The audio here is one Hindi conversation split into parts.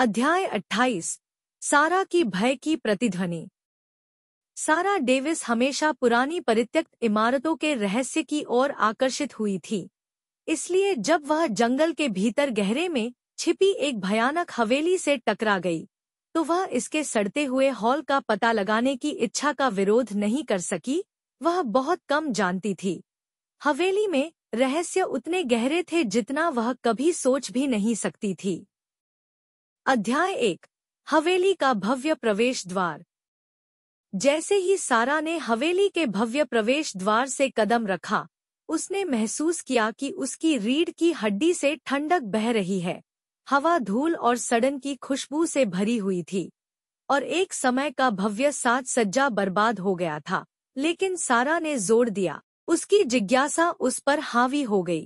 अध्याय 28 सारा की भय की प्रतिध्वनि सारा डेविस हमेशा पुरानी परित्यक्त इमारतों के रहस्य की ओर आकर्षित हुई थी इसलिए जब वह जंगल के भीतर गहरे में छिपी एक भयानक हवेली से टकरा गई तो वह इसके सड़ते हुए हॉल का पता लगाने की इच्छा का विरोध नहीं कर सकी वह बहुत कम जानती थी हवेली में रहस्य उतने गहरे थे जितना वह कभी सोच भी नहीं सकती थी अध्याय एक हवेली का भव्य प्रवेश द्वार जैसे ही सारा ने हवेली के भव्य प्रवेश द्वार से कदम रखा उसने महसूस किया कि उसकी रीढ़ की हड्डी से ठंडक बह रही है हवा धूल और सड़न की खुशबू से भरी हुई थी और एक समय का भव्य साज सज्जा बर्बाद हो गया था लेकिन सारा ने जोर दिया उसकी जिज्ञासा उस पर हावी हो गई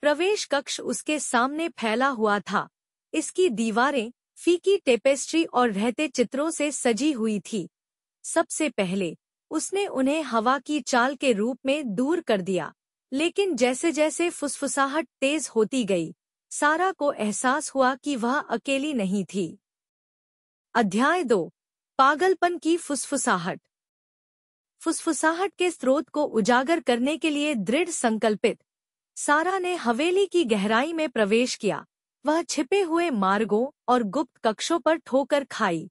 प्रवेश कक्ष उसके सामने फैला हुआ था इसकी दीवारें फीकी टेपेस्ट्री और रहते चित्रों से सजी हुई थी सबसे पहले उसने उन्हें हवा की चाल के रूप में दूर कर दिया लेकिन जैसे जैसे फुसफुसाहट तेज होती गई सारा को एहसास हुआ कि वह अकेली नहीं थी अध्याय दो पागलपन की फुसफुसाहट फुसफुसाहट के स्रोत को उजागर करने के लिए दृढ़ संकल्पित सारा ने हवेली की गहराई में प्रवेश किया वह छिपे हुए मार्गों और गुप्त कक्षों पर ठोकर खाई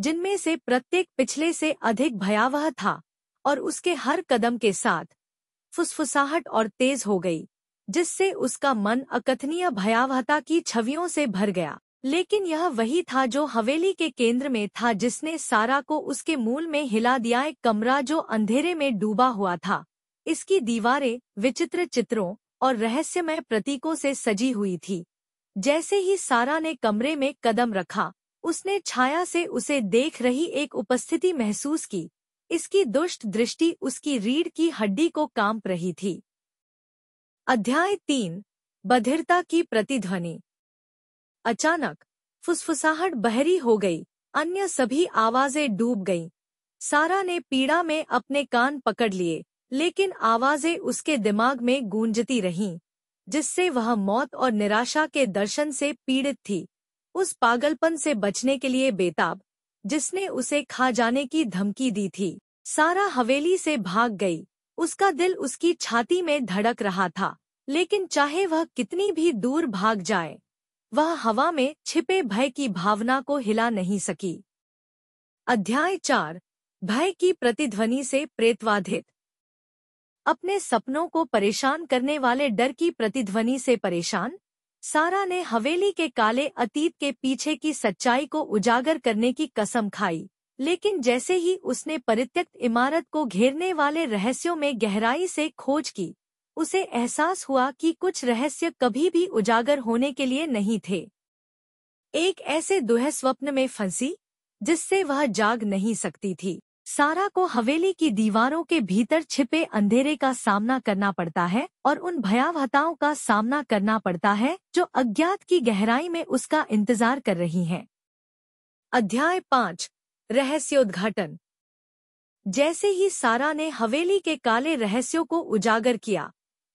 जिनमें से प्रत्येक पिछले से अधिक भयावह था और उसके हर कदम के साथ फुसफुसाहट और तेज हो गई जिससे उसका मन अकथनीय भयावहता की छवियों से भर गया लेकिन यह वही था जो हवेली के केंद्र में था जिसने सारा को उसके मूल में हिला दिया एक कमरा जो अंधेरे में डूबा हुआ था इसकी दीवारें विचित्र चित्रों और रहस्यमय प्रतीकों से सजी हुई थी जैसे ही सारा ने कमरे में कदम रखा उसने छाया से उसे देख रही एक उपस्थिति महसूस की इसकी दुष्ट दृष्टि उसकी रीढ़ की हड्डी को कांप रही थी अध्याय तीन बधिरता की प्रतिध्वनि अचानक फुसफुसाहट बहरी हो गई अन्य सभी आवाजें डूब गईं। सारा ने पीड़ा में अपने कान पकड़ लिए लेकिन आवाजें उसके दिमाग में गूंजती रहीं जिससे वह मौत और निराशा के दर्शन से पीड़ित थी उस पागलपन से बचने के लिए बेताब जिसने उसे खा जाने की धमकी दी थी सारा हवेली से भाग गई उसका दिल उसकी छाती में धड़क रहा था लेकिन चाहे वह कितनी भी दूर भाग जाए वह हवा में छिपे भय की भावना को हिला नहीं सकी अध्याय चार भय की प्रतिध्वनि से प्रेतवाधित अपने सपनों को परेशान करने वाले डर की प्रतिध्वनि से परेशान सारा ने हवेली के काले अतीत के पीछे की सच्चाई को उजागर करने की कसम खाई लेकिन जैसे ही उसने परित्यक्त इमारत को घेरने वाले रहस्यों में गहराई से खोज की उसे एहसास हुआ कि कुछ रहस्य कभी भी उजागर होने के लिए नहीं थे एक ऐसे दुह स्वप्न में फंसी जिससे वह जाग नहीं सकती थी सारा को हवेली की दीवारों के भीतर छिपे अंधेरे का सामना करना पड़ता है और उन भयावहताओं का सामना करना पड़ता है जो अज्ञात की गहराई में उसका इंतजार कर रही हैं। अध्याय पांच रहस्योद्घाटन जैसे ही सारा ने हवेली के काले रहस्यों को उजागर किया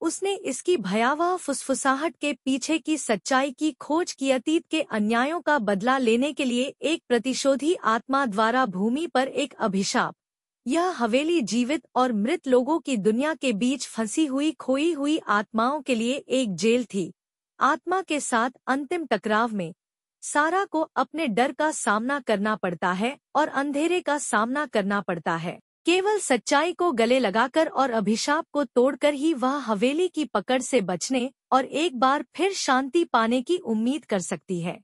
उसने इसकी भयावह फुसफुसाहट के पीछे की सच्चाई की खोज की अतीत के अन्यायों का बदला लेने के लिए एक प्रतिशोधी आत्मा द्वारा भूमि पर एक अभिशाप यह हवेली जीवित और मृत लोगों की दुनिया के बीच फंसी हुई खोई हुई आत्माओं के लिए एक जेल थी आत्मा के साथ अंतिम टकराव में सारा को अपने डर का सामना करना पड़ता है और अंधेरे का सामना करना पड़ता है केवल सच्चाई को गले लगाकर और अभिशाप को तोड़कर ही वह हवेली की पकड़ से बचने और एक बार फिर शांति पाने की उम्मीद कर सकती है